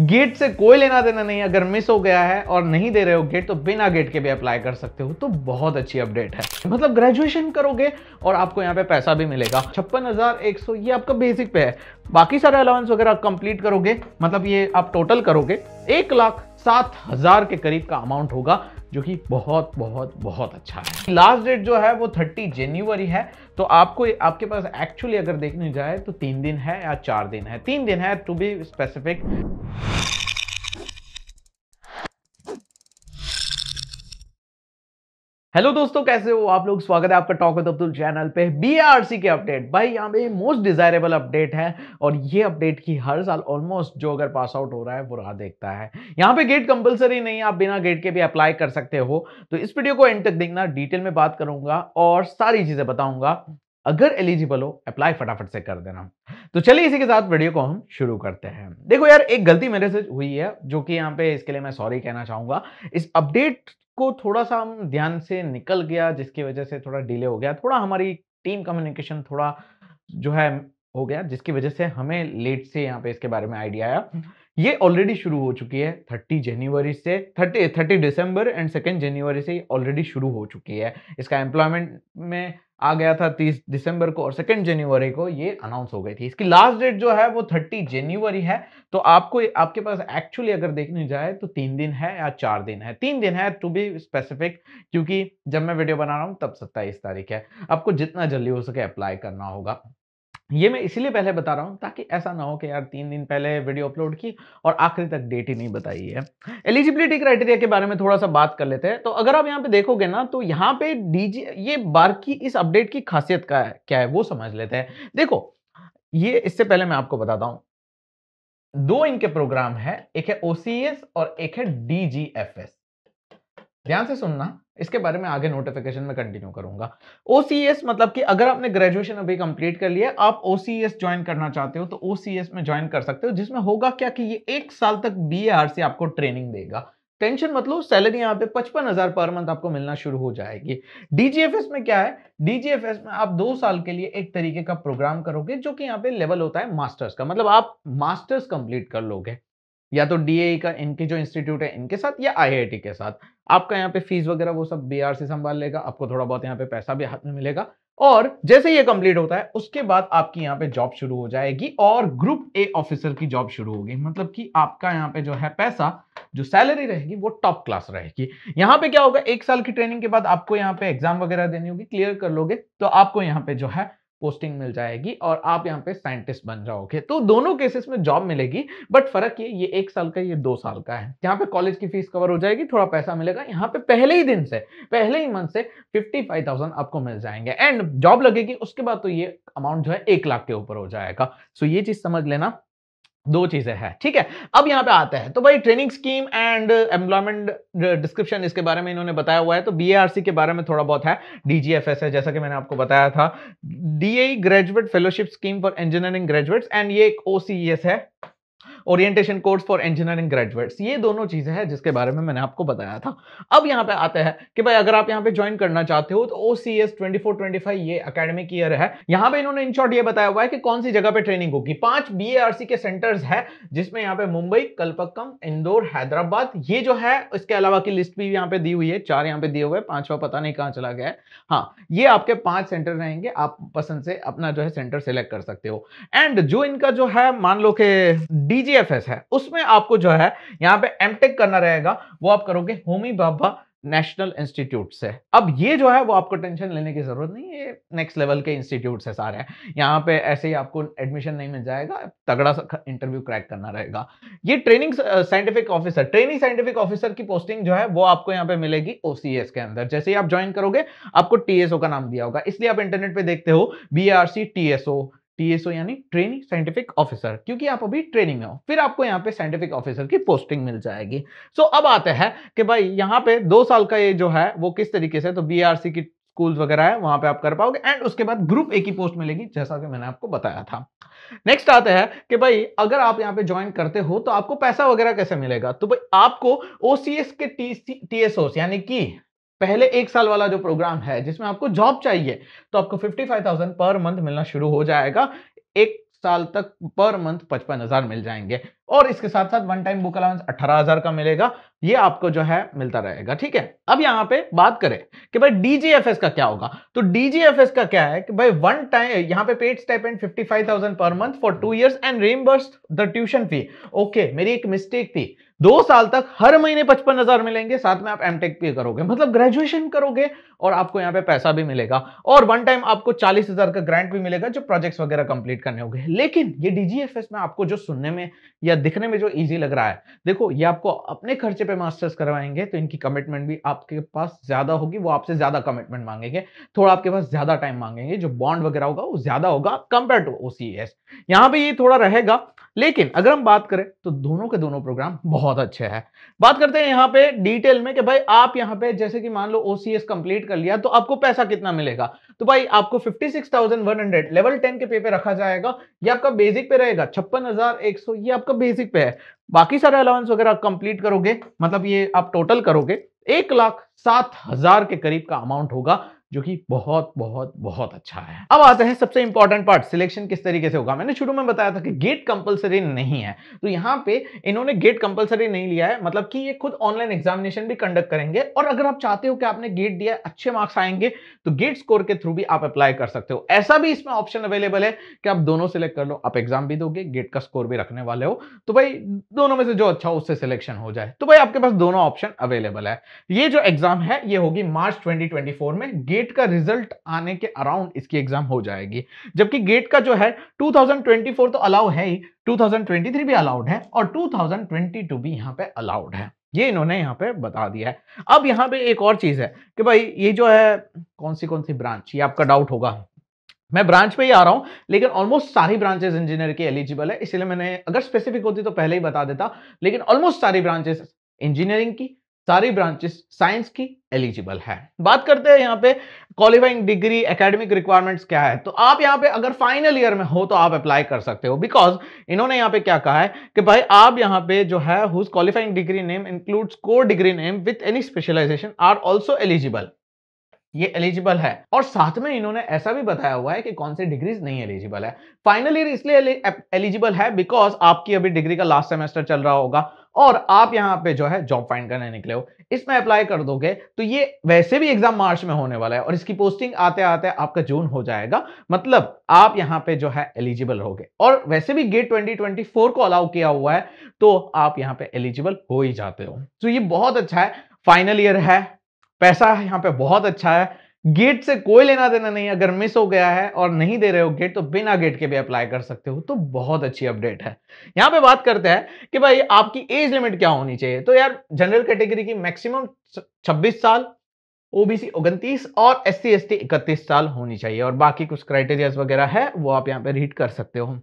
gate से कोई लेना देना नहीं अगर मिस हो गया है और नहीं दे रहे हो गेट तो बिना गेट के भी अप्लाई कर सकते हो तो बहुत अच्छी अपडेट है मतलब ग्रेजुएशन करोगे और आपको यहाँ पे पैसा भी मिलेगा छप्पन हजार एक सौ ये आपका बेसिक पे है बाकी सारे अलाउंस वगैरह आप कंप्लीट करोगे मतलब ये आप टोटल करोगे एक लाख सात हजार के करीब का अमाउंट होगा जो कि बहुत बहुत बहुत अच्छा है लास्ट डेट जो है वो थर्टी जनवरी है तो आपको आपके पास एक्चुअली अगर देखने जाए तो तीन दिन है या चार दिन है तीन दिन है टू बी स्पेसिफिक हेलो दोस्तों कैसे हो आप लोग स्वागत है आपका टॉक विद अब्दुल चैनल पे बीआरसी के अपडेट भाई यहाँ पे मोस्ट डिजायरेबल अपडेट है और ये अपडेट की हर साल ऑलमोस्ट जो अगर पास आउट हो रहा है वो रहा देखता है यहाँ पे गेट कंपलसरी नहीं है आप बिना गेट के भी अप्लाई कर सकते हो तो इस वीडियो को एंड तक देखना डिटेल में बात करूंगा और सारी चीजें बताऊंगा अगर एलिजिबल हो अप्लाई फटाफट से कर देना तो चलिए इसी के साथ वीडियो को हम शुरू करते हैं देखो यार एक गलती मेरे से हुई है जो कि यहाँ पे इसके लिए मैं सॉरी कहना चाहूंगा इस अपडेट को थोड़ा सा हम ध्यान से निकल गया जिसकी वजह से थोड़ा डिले हो गया थोड़ा हमारी टीम कम्युनिकेशन थोड़ा जो है हो गया जिसकी वजह से हमें लेट से यहाँ पे इसके बारे में आइडिया आया ये ऑलरेडी शुरू हो चुकी है थर्टी जनवरी से थर्टी थर्टी दिसंबर एंड सेकेंड जनवरी से ऑलरेडी शुरू हो चुकी है इसका एम्प्लॉयमेंट में आ गया था 30 दिसंबर को और सेकेंड जनवरी को ये अनाउंस हो गई थी इसकी लास्ट डेट जो है वो 30 जनवरी है तो आपको आपके पास एक्चुअली अगर देखने जाए तो तीन दिन है या चार दिन है तीन दिन है टू बी स्पेसिफिक क्योंकि जब मैं वीडियो बना रहा हूँ तब सत्ताईस तारीख है आपको जितना जल्दी हो सके अप्लाई करना होगा ये मैं इसीलिए पहले बता रहा हूँ ताकि ऐसा ना हो कि यार तीन दिन पहले वीडियो अपलोड की और आखिरी तक डेट ही नहीं बताई है एलिजिबिलिटी क्राइटेरिया के बारे में थोड़ा सा बात कर लेते हैं तो अगर आप यहाँ पे देखोगे ना तो यहाँ पे डीजी ये बार की इस अपडेट की खासियत का है, क्या है वो समझ लेते हैं देखो ये इससे पहले मैं आपको बताता हूँ दो इनके प्रोग्राम है एक है ओसीएस और एक है डीजीएफएस ध्यान से सुनना इसके बारे में आगे नोटिफिकेशन में कंटिन्यू करूंगा ओसीएस मतलब कि अगर आपने ग्रेजुएशन अभी कंप्लीट कर लिया आप ओसीएस ज्वाइन करना चाहते हो तो ओसीएस में ज्वाइन कर सकते हो जिसमें होगा क्या कि ये एक साल तक बीएआरसी आपको ट्रेनिंग देगा टेंशन मतलब सैलरी यहाँ पे पचपन हजार पर मंथ आपको मिलना शुरू हो जाएगी डीजीएफएस में क्या है डीजीएफएस में आप दो साल के लिए एक तरीके का प्रोग्राम करोगे जो कि यहाँ पे लेवल होता है मास्टर्स का मतलब आप मास्टर्स कंप्लीट कर लोगे या तो डीए e का इनके जो इंस्टीट्यूट है इनके साथ या आईआईटी के साथ आपका यहाँ पे फीस वगैरह वो सब बी से संभाल लेगा आपको थोड़ा बहुत यहाँ पे पैसा भी हाथ में मिलेगा और जैसे ये कंप्लीट होता है उसके बाद आपकी यहाँ पे जॉब शुरू हो जाएगी और ग्रुप ए ऑफिसर की जॉब शुरू होगी मतलब कि आपका यहाँ पे जो है पैसा जो सैलरी रहेगी वो टॉप क्लास रहेगी यहाँ पे क्या होगा एक साल की ट्रेनिंग के बाद आपको यहाँ पे एग्जाम वगैरह देनी होगी क्लियर कर लोगे तो आपको यहाँ पे जो है पोस्टिंग मिल जाएगी और आप यहाँ पे साइंटिस्ट बन जाओगे तो दोनों केसेस में जॉब मिलेगी बट फर्क ये ये एक साल का ये दो साल का है यहाँ पे कॉलेज की फीस कवर हो जाएगी थोड़ा पैसा मिलेगा यहाँ पे पहले ही दिन से पहले ही मंथ से फिफ्टी फाइव थाउजेंड आपको मिल जाएंगे एंड जॉब लगेगी उसके बाद तो ये अमाउंट जो है एक लाख के ऊपर हो जाएगा सो ये चीज समझ लेना दो चीजें हैं ठीक है अब यहां पे आता है तो भाई training scheme and employment description इसके बारे में इन्होंने बताया हुआ है तो बीएआरसी के बारे में थोड़ा बहुत है डीजीएफएस है जैसा कि मैंने आपको बताया था DA graduate fellowship scheme for engineering graduates and ये एक ओसीएस e है orientation course for engineering graduates ये दोनों चीज़ें हैं जिसके बारे में मैंने आपको बताया था अब यहाँ पे आते हैं कि भाई अगर आप यहाँ पे ज्वाइन करना चाहते हो तो O C S twenty four twenty five ये अकेडमिक ईयर है यहाँ पे इन्होंने इन शॉर्ट ये बताया हुआ है कि कौन सी जगह पे ट्रेनिंग होगी पांच बी के सेंटर्स है जिसमें यहाँ पे मुंबई कलपक्कम इंदौर हैदराबाद ये जो है इसके अलावा की लिस्ट भी यहाँ पे दी हुई है चार यहाँ पे दिए हुए पांचवा पता नहीं कहाँ चला गया है हाँ ये आपके पांच सेंटर रहेंगे आप पसंद से अपना जो है सेंटर सेलेक्ट कर सकते हो एंड जो इनका जो है मान लो कि डीजे टीएफएस है उसमें आपको जो है यहाँ पे एमटेक करना रहेगा वो आप करोगे होमी बाबा नेशनल इंस्टीट्यूट से अब ये जो है वो आपको टेंशन लेने की जरूरत नहीं है नेक्स्ट लेवल के इंस्टीट्यूट है सारे यहाँ पे ऐसे ही आपको एडमिशन नहीं मिल जाएगा तगड़ा सा इंटरव्यू क्रैक करना रहेगा ये training scientific officer training scientific officer की पोस्टिंग जो है वो आपको यहाँ पे मिलेगी ओसीएस के अंदर जैसे ही आप ज्वाइन करोगे आपको टीएसओ का नाम दिया होगा इसलिए आप इंटरनेट पर देखते हो B R C TSO TSO यानी ट्रेनिंग साइंटिफिक ऑफिसर क्योंकि आप अभी ट्रेनिंग में हो फिर आपको यहाँ पे साइंटिफिक ऑफिसर की पोस्टिंग मिल जाएगी सो so, अब आते हैं कि भाई यहाँ पे दो साल का ये जो है वो किस तरीके से तो बीआरसी की स्कूल वगैरह है वहां पे आप कर पाओगे एंड उसके बाद ग्रुप ए की पोस्ट मिलेगी जैसा कि मैंने आपको बताया था नेक्स्ट आते हैं कि भाई अगर आप यहाँ पे ज्वाइन करते हो तो आपको पैसा वगैरह कैसे मिलेगा तो भाई आपको ओसीएस के टी टीएसओ यानी कि पहले एक साल वाला जो प्रोग्राम है जिसमें आपको जॉब चाहिए तो आपको 55,000 पर मंथ मिलना शुरू हो जाएगा एक साल तक पर मंथ पचपन हजार मिल जाएंगे और इसके साथ साथ वन टाइम बुक अलाउंस अठारह हजार का मिलेगा ये आपको जो है मिलता रहेगा ठीक है अब यहां पे बात करें कि भाई डीजीएफएस का क्या होगा तो डीजीएफएस का क्या है कि भाई वन टाइम यहां पे paid stipend 55000 per month for two years and reimburse the tuition fee okay मेरी एक मिस्टेक थी दो साल तक हर महीने पचपन हजार मिलेंगे साथ में आप एमटेक भी करोगे मतलब ग्रेजुएशन करोगे और आपको यहाँ पे पैसा भी मिलेगा और वन टाइम आपको चालीस हजार का ग्रांट भी मिलेगा जो प्रोजेक्ट्स वगैरह कंप्लीट करने होंगे लेकिन ये डीजीएफएस में आपको जो सुनने में या दिखने में जो इजी लग रहा है देखो ये आपको अपने खर्चे पे मास्टर्स करवाएंगे तो इनकी कमिटमेंट भी आपके पास ज़्यादा होगी वो आपसे ज़्यादा कमिटमेंट मांगेंगे थोड़ा आपके पास ज़्यादा टाइम मांगेंगे जो बॉन्ड वगैरह होगा वो ज़्यादा होगा compare to O C S यहाँ पर ये थोड़ा रहेगा लेकिन अगर हम बात करें तो दोनों के दोनों प्रोग्राम बहुत अच्छे हैं बात करते हैं यहाँ पे डिटेल में कि भाई आप यहाँ पे जैसे कि मान लो ओसीएस कंप्लीट कर लिया तो आपको पैसा कितना मिलेगा तो भाई आपको 56,100 लेवल 10 के पे पे रखा जाएगा ये आपका बेसिक पे रहेगा छप्पन ये आपका बेसिक पे है बाकी सारे अलाउंस वगैरह आप कंप्लीट करोगे मतलब ये आप टोटल करोगे एक लाख सात हजार के करीब का अमाउंट होगा जो कि बहुत बहुत बहुत अच्छा है अब आते हैं सबसे इंपॉर्टेंट पार्ट सिलेक्शन किस तरीके से होगा मैंने शुरू में बताया था कि गेट कंपलसरी नहीं है तो यहाँ पे इन्होंने गेट कंपलसरी नहीं लिया है मतलब कि ये खुद ऑनलाइन एग्जामिनेशन भी कंडक्ट करेंगे और अगर आप चाहते हो कि आपने गेट दिया अच्छे मार्क्स आएंगे तो गेट स्कोर के थ्रू भी आप अप्लाई कर सकते हो ऐसा भी इसमें ऑप्शन अवेलेबल है कि आप दोनों सिलेक्ट कर लो आप एग्जाम भी दोगे गेट का स्कोर भी रखने वाले हो तो भाई दोनों में से जो अच्छा हो उससे सिलेक्शन हो जाए तो भाई आपके पास दोनों ऑप्शन अवेलेबल है ये जो एग्जाम है ये होगी मार्च ट्वेंटी में गेट गेट का रिजल्ट आने के अराउंड इसकी एग्जाम हो जाएगी जबकि गेट का जो है 2024 तो अलाउ है ही 2023 भी अलाउड है और 2022 भी यहाँ पे अलाउड है ये इन्होंने यहाँ पे बता दिया है अब यहाँ पे एक और चीज है कि भाई ये जो है कौन सी कौन सी ब्रांच ये आपका डाउट होगा मैं ब्रांच पे ही आ रहा हूँ लेकिन ऑलमोस्ट सारी ब्रांचेस इंजीनियर की एलिजिबल है इसलिए मैंने अगर स्पेसिफिक होती तो पहले ही बता देता लेकिन ऑलमोस्ट सारी ब्रांचेस इंजीनियरिंग की सारी ब्रांचेस साइंस की एलिजिबल है बात करते हैं यहाँ पे क्वालिफाइंग डिग्री एकेडमिक रिक्वायरमेंट्स क्या है तो आप यहाँ पे अगर फाइनल ईयर में हो तो आप अप्लाई कर सकते हो बिकॉज इन्होंने यहाँ पे क्या कहा है कि भाई आप यहाँ पे जो है whose qualifying degree name includes core degree name with any specialisation are also eligible ये एलिजिबल है और साथ में इन्होंने ऐसा भी बताया हुआ है कि कौन से डिग्रीज नहीं एलिजिबल है फाइनल ईयर इसलिए एलिजिबल है बिकॉज आपकी अभी डिग्री का लास्ट सेमेस्टर चल रहा होगा और आप यहां पे जो है जॉब फाइंड करने निकले हो इसमें अप्लाई कर दोगे तो ये वैसे भी एग्जाम मार्च में होने वाला है और इसकी पोस्टिंग आते आते आपका जून हो जाएगा मतलब आप यहां पे जो है एलिजिबल हो और वैसे भी गेट 2024 को अलाउ किया हुआ है तो आप यहां पे एलिजिबल हो ही जाते हो तो ये बहुत अच्छा है फाइनल ईयर है पैसा यहां पर बहुत अच्छा है गेट से कोई लेना देना नहीं अगर मिस हो गया है और नहीं दे रहे हो गेट तो बिना गेट के भी अप्लाई कर सकते हो तो बहुत अच्छी अपडेट है यहां पे बात करते हैं कि भाई आपकी एज लिमिट क्या होनी चाहिए तो यार जनरल कैटेगरी की मैक्सिमम 26 साल ओबीसी उनतीस और एस सी एस टी इकतीस साल होनी चाहिए और बाकी कुछ क्राइटेरिया वगैरह है वो आप यहाँ पे रीड कर सकते हो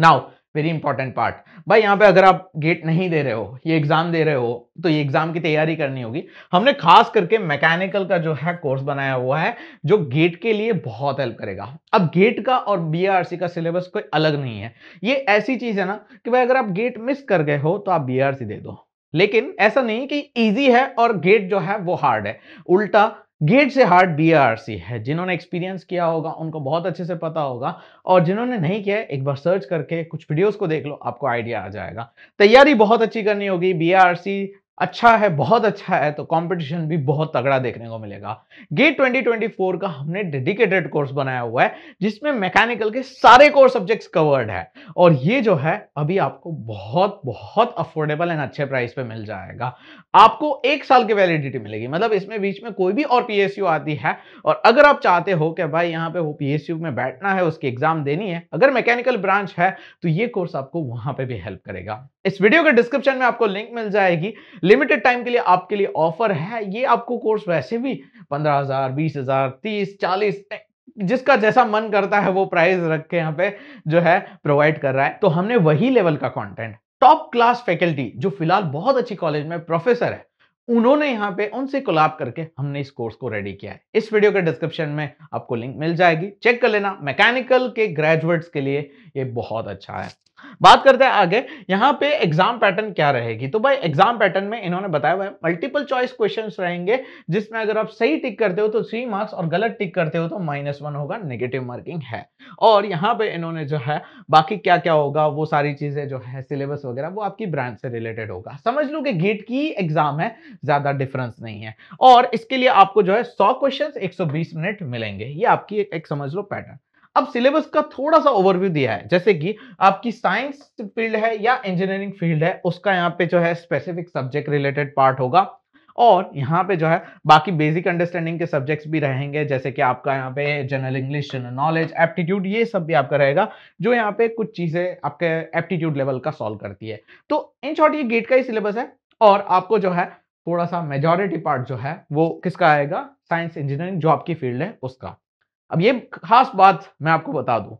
नाउ वेरी इंपॉर्टेंट पार्ट भाई यहाँ पे अगर आप गेट नहीं दे रहे हो ये एग्जाम दे रहे हो तो ये एग्जाम की तैयारी करनी होगी हमने खास करके मैकेनिकल का जो है कोर्स बनाया हुआ है जो गेट के लिए बहुत हेल्प करेगा अब गेट का और बीआरसी का सिलेबस कोई अलग नहीं है ये ऐसी चीज है ना कि भाई अगर आप गेट मिस कर गए हो तो आप बी दे दो लेकिन ऐसा नहीं कि इजी है और गेट जो है वो हार्ड है उल्टा गेट से हार्ट सी है जिन्होंने एक्सपीरियंस किया होगा उनको बहुत अच्छे से पता होगा और जिन्होंने नहीं किया एक बार सर्च करके कुछ वीडियोस को देख लो आपको आइडिया आ जाएगा तैयारी बहुत अच्छी करनी होगी सी अच्छा है बहुत अच्छा है तो कंपटीशन भी बहुत तगड़ा देखने को मिलेगा गेट 2024 का हमने डेडिकेटेड कोर्स बनाया हुआ है जिसमें मैकेनिकल के सारे कोर सब्जेक्ट्स कवर्ड है और ये जो है अभी आपको बहुत बहुत अफोर्डेबल एंड अच्छे प्राइस पे मिल जाएगा आपको एक साल की वैलिडिटी मिलेगी मतलब इसमें बीच में कोई भी और पी आती है और अगर आप चाहते हो कि भाई यहाँ पे वो पी में बैठना है उसकी एग्जाम देनी है अगर मैकेनिकल ब्रांच है तो ये कोर्स आपको वहां पर भी हेल्प करेगा इस वीडियो के डिस्क्रिप्शन में आपको लिंक मिल जाएगी लिमिटेड टाइम के लिए आपके लिए ऑफर है ये आपको कोर्स वैसे भी पंद्रह हजार बीस हजार तीस चालीस जिसका जैसा मन करता है वो प्राइस रख के यहाँ पे जो है प्रोवाइड कर रहा है तो हमने वही लेवल का कंटेंट टॉप क्लास फैकल्टी जो फिलहाल बहुत अच्छी कॉलेज में प्रोफेसर है उन्होंने यहाँ पे उनसे कोलाब करके हमने इस कोर्स को रेडी किया है इस वीडियो के डिस्क्रिप्शन में आपको लिंक मिल जाएगी चेक कर लेना मैकेनिकल के ग्रेजुएट्स के लिए ये बहुत अच्छा है बात करते हैं आगे यहाँ पे एग्जाम पैटर्न क्या रहेगी तो भाई एग्जाम पैटर्न में इन्होंने बताया हुआ है मल्टीपल चॉइस क्वेश्चंस रहेंगे जिसमें अगर आप सही टिक करते हो तो थ्री मार्क्स और गलत टिक करते हो तो माइनस वन होगा नेगेटिव मार्किंग है और यहाँ पे इन्होंने जो है बाकी क्या क्या होगा वो सारी चीजें जो है सिलेबस वगैरह वो आपकी ब्रांच से रिलेटेड होगा समझ लो कि गेट की एग्जाम है ज्यादा डिफरेंस नहीं है और इसके लिए आपको जो है सौ क्वेश्चन एक मिनट मिलेंगे ये आपकी एक समझ लो पैटर्न अब सिलेबस का थोड़ा सा ओवरव्यू दिया है जैसे कि आपकी साइंस फील्ड है या इंजीनियरिंग फील्ड है उसका यहाँ पे जो है स्पेसिफिक सब्जेक्ट रिलेटेड पार्ट होगा और यहाँ पे जो है बाकी बेसिक अंडरस्टैंडिंग के सब्जेक्ट्स भी रहेंगे जैसे कि आपका यहाँ पे general English general knowledge aptitude ये सब भी आपका रहेगा जो यहाँ पे कुछ चीज़ें आपके एप्टीट्यूड लेवल का सॉल्व करती है तो इन शॉर्ट ये गेट का ही सिलेबस है और आपको जो है थोड़ा सा मेजोरिटी पार्ट जो है वो किसका आएगा साइंस इंजीनियरिंग जो आपकी फील्ड है उसका अब ये खास बात मैं आपको बता दूं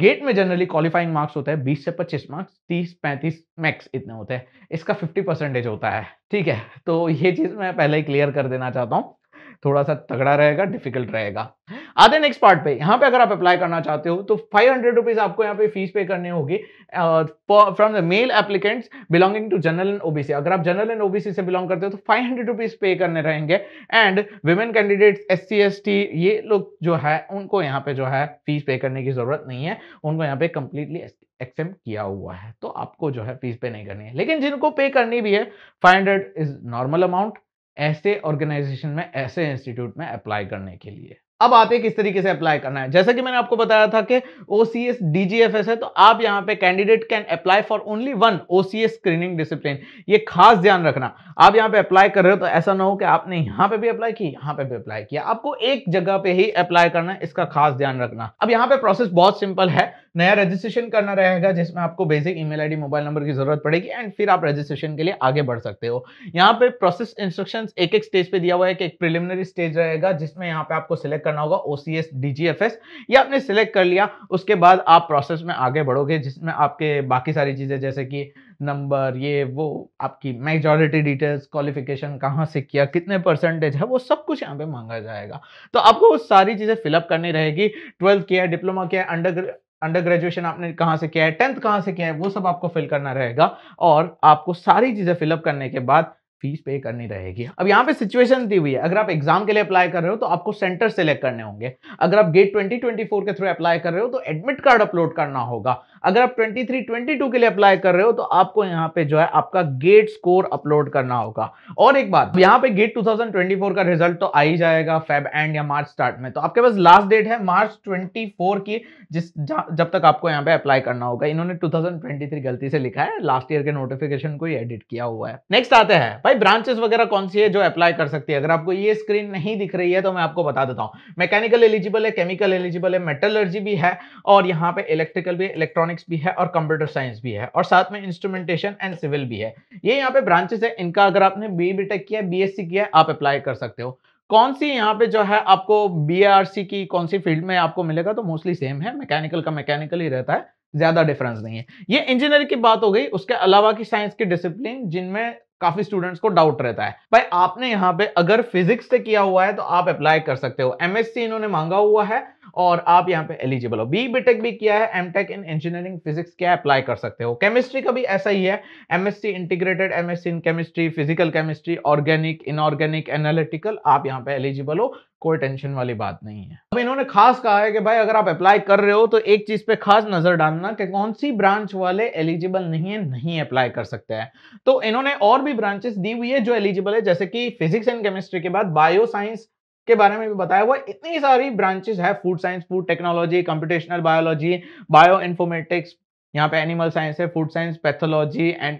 गेट में जनरली क्वालिफाइंग मार्क्स होता है 20 से 25 मार्क्स 30 35 मैक्स इतने होते हैं इसका 50 परसेंटेज होता है ठीक है तो ये चीज़ मैं पहले ही क्लियर कर देना चाहता हूँ थोड़ा सा तगड़ा रहेगा डिफिकल्ट रहेगा आते नेक्स्ट पार्ट पे यहाँ पे अगर आप अप्लाई करना चाहते हो तो फाइव हंड्रेड रुपीज आपको यहाँ पे फीस पे करनी होगी from the male applicants belonging to general and OBC अगर आप जनरल एंड ओबीसी से बिलोंग करते हो तो फाइव हंड्रेड रुपीज पे करने रहेंगे and women candidates S C S T ये लोग जो है उनको यहाँ पे जो है फीस पे करने की जरूरत नहीं है उनको यहाँ पे कंप्लीटली एक्सेप्ट किया हुआ है तो आपको जो है फीस पे नहीं करनी है लेकिन जिनको पे करनी भी है five hundred is normal amount ऐसे ऑर्गेनाइजेशन में ऐसे इंस्टीट्यूट में अप्लाई करने के लिए अब एक किस तरीके से अप्लाई करना है जैसा कि मैंने आपको बताया था कि ओसीएस डीजीएफएस है तो आप यहां पे candidate can apply for only one OCS screening discipline ये खास ध्यान रखना आप यहां पे अप्लाई कर रहे हो तो ऐसा ना हो कि आपने यहां पे भी अप्लाई की यहां पे भी अप्लाई किया आपको एक जगह पे ही अप्लाई करना है इसका खास ध्यान रखना अब यहाँ पे प्रोसेस बहुत सिंपल है नया रजिस्ट्रेशन करना रहेगा जिसमें आपको basic email ID mobile number की जरूरत पड़ेगी एंड फिर आप रजिस्ट्रेशन के लिए आगे बढ़ सकते हो यहाँ पे प्रोसेस इंस्ट्रक्शंस एक एक स्टेज पे दिया हुआ है कि एक प्रिलिमिनरी स्टेज रहेगा जिसमें यहाँ पे आपको सिलेक्ट करना होगा ओसीएस डीजीएफएस ये आपने सिलेक्ट कर लिया उसके बाद आप प्रोसेस में आगे बढ़ोगे जिसमें आपके बाकी सारी चीज़ें जैसे कि नंबर ये वो आपकी मेजॉरिटी डिटेल्स क्वालिफिकेशन कहाँ से किया कितने परसेंटेज है वो सब कुछ यहाँ पे मांगा जाएगा तो आपको वो सारी चीज़ें फिलअप करनी रहेगी ट्वेल्थ किया है डिप्लोमा किया है अंडर अंडर ग्रेजुएशन आपने कहाँ से किया है टेंथ कहाँ से किया है वो सब आपको फिल करना रहेगा और आपको सारी चीज़ें फिलअप करने के बाद फीस पे करनी रहेगी अब यहाँ पे सिचुएशन दी हुई है अगर आप एग्जाम के लिए अप्लाई कर रहे हो तो आपको सेंटर सेलेक्ट करने होंगे अगर आप गेट 2024 के थ्रू अप्लाई कर रहे हो तो एडमिट कार्ड अपलोड करना होगा अगर आप 23 22 के लिए अप्लाई कर रहे हो तो आपको यहाँ पे जो है आपका गेट स्कोर अपलोड करना होगा और एक बात यहाँ पे गेट 2024 का रिजल्ट तो आ ही जाएगा फेब एंड या मार्च स्टार्ट में तो आपके पास लास्ट डेट है मार्च 24 की जिस जब तक आपको यहाँ पे अप्लाई करना होगा इन्होंने 2023 गलती से लिखा है लास्ट ईयर के नोटिफिकेशन को एडिट किया हुआ है नेक्स्ट आते हैं भाई ब्रांचेस वगैरह कौन सी है जो अप्लाई कर सकती है अगर आपको ये स्क्रीन नहीं दिख रही है तो मैं आपको बता देता हूँ मैकेनिकल एलिजिबल है केमिकल एलिजिबल है मेटलर्जी भी है और यहाँ पे इलेक्ट्रिकल भी इलेक्ट्रॉनिक्स भी है और कंप्यूटर साइंस भी है और साथ में इंस्ट्रूमेंटेशन एंड सिविल भी है ये यहाँ पे ब्रांचेस है इनका अगर आपने बी बी टेक किया बी एस सी किया आप अप्लाई कर सकते हो कौन सी यहाँ पे जो है आपको बी की कौन सी फील्ड में आपको मिलेगा तो मोस्टली सेम है मैकेनिकल का मैकेनिकल ही रहता है ज्यादा डिफरेंस नहीं है ये इंजीनियर की बात हो गई उसके अलावा की साइंस की डिसिप्लिन जिनमें काफी स्टूडेंट्स को डाउट रहता है भाई आपने यहाँ पे अगर फिजिक्स से किया हुआ है तो आप अप्लाई कर सकते हो एमएससी इन्होंने मांगा हुआ है और आप यहाँ पे एलिजिबल हो बी बीटेक भी किया है एमटेक इन इंजीनियरिंग फिजिक्स क्या अप्लाई कर सकते हो केमिस्ट्री का भी ऐसा ही है MSc integrated MSc in chemistry physical chemistry organic inorganic analytical आप यहाँ पे एलिजिबल हो कोई टेंशन वाली बात नहीं है अब इन्होंने खास कहा है कि भाई अगर आप अप्लाई कर रहे हो तो एक चीज पे खास नजर डालना कि कौन सी ब्रांच वाले एलिजिबल नहीं है नहीं अप्लाई कर सकते हैं तो इन्होंने और भी ब्रांचेस दी हुई है जो एलिजिबल है जैसे कि फिजिक्स एंड केमिस्ट्री के बाद बायोसाइंस के बारे में भी बताया हुआ इतनी सारी ब्रांचेस है food science food technology computational biology bio informatics यहाँ पे एनिमल साइंस है food science pathology and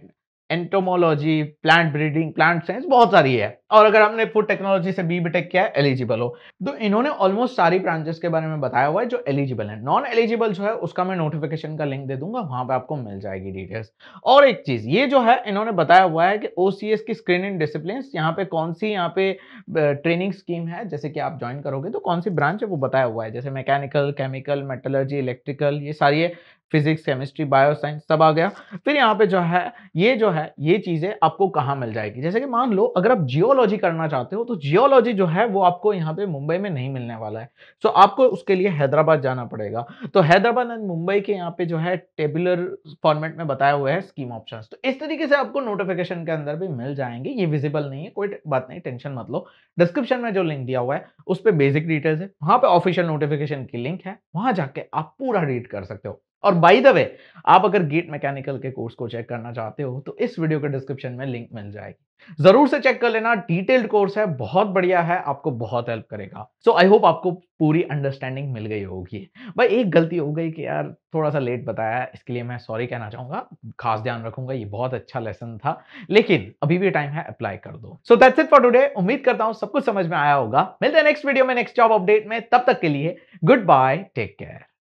entomology plant breeding plant science बहुत सारी है और अगर हमने फूड टेक्नोलॉजी से बी बीटेक किया है एलिजिबल हो तो इन्होंने ऑलमोस्ट सारी ब्रांचेस के बारे में बताया हुआ है जो एलिजिबल है नॉन एलिजिबल जो है उसका मैं नोटिफिकेशन का लिंक दे दूंगा वहां पे आपको मिल जाएगी डिटेल्स और एक चीज ये जो है इन्होंने बताया हुआ है कि ओ की स्क्रीनिंग डिसिप्लिन यहाँ पे कौन सी यहाँ पे ट्रेनिंग स्कीम है जैसे कि आप ज्वाइन करोगे तो कौन सी ब्रांच है वो बताया हुआ है जैसे मैकेनिकल केमिकल मेटलर्जी इलेक्ट्रिकल ये सारी फिजिक्स केमिस्ट्री बायोसाइंस सब आ गया फिर यहाँ पे जो है ये जो है ये चीज़ें आपको कहाँ मिल जाएगी जैसे कि मान लो अगर आप जियोलॉजी करना चाहते हो तो जियोलॉजी जो है वो आपको यहाँ पे मुंबई में नहीं मिलने वाला है सो आपको उसके लिए हैदराबाद जाना पड़ेगा तो हैदराबाद एंड मुंबई के यहाँ पे जो है टेबुलर फॉर्मेट में बताया हुआ है स्कीम ऑप्शन तो इस तरीके से आपको नोटिफिकेशन के अंदर भी मिल जाएंगे ये विजिबल नहीं है कोई बात नहीं टेंशन मत लो डिस्क्रिप्शन में जो लिंक दिया हुआ है उस पर बेसिक डिटेल्स है वहाँ पे ऑफिशियल नोटिफिकेशन की लिंक है वहाँ जाके आप पूरा रीड कर सकते हो और बाई द वे आप अगर गेट मैकेनिकल के कोर्स को चेक करना चाहते हो तो इस वीडियो के डिस्क्रिप्शन में लिंक मिल जाएगी जरूर से चेक कर लेना डिटेल्ड कोर्स है बहुत बढ़िया है आपको बहुत हेल्प करेगा सो आई होप आपको पूरी अंडरस्टैंडिंग मिल गई होगी भाई एक गलती हो गई कि यार थोड़ा सा लेट बताया इसके लिए मैं सॉरी कहना चाहूंगा खास ध्यान रखूंगा ये बहुत अच्छा लेसन था लेकिन अभी भी टाइम है अप्लाई कर दो so that's it for today उम्मीद करता हूं सब कुछ समझ में आया होगा मिलते हैं नेक्स्ट वीडियो में नेक्स्ट जॉब अपडेट में तब तक के लिए गुड बाय टेक केयर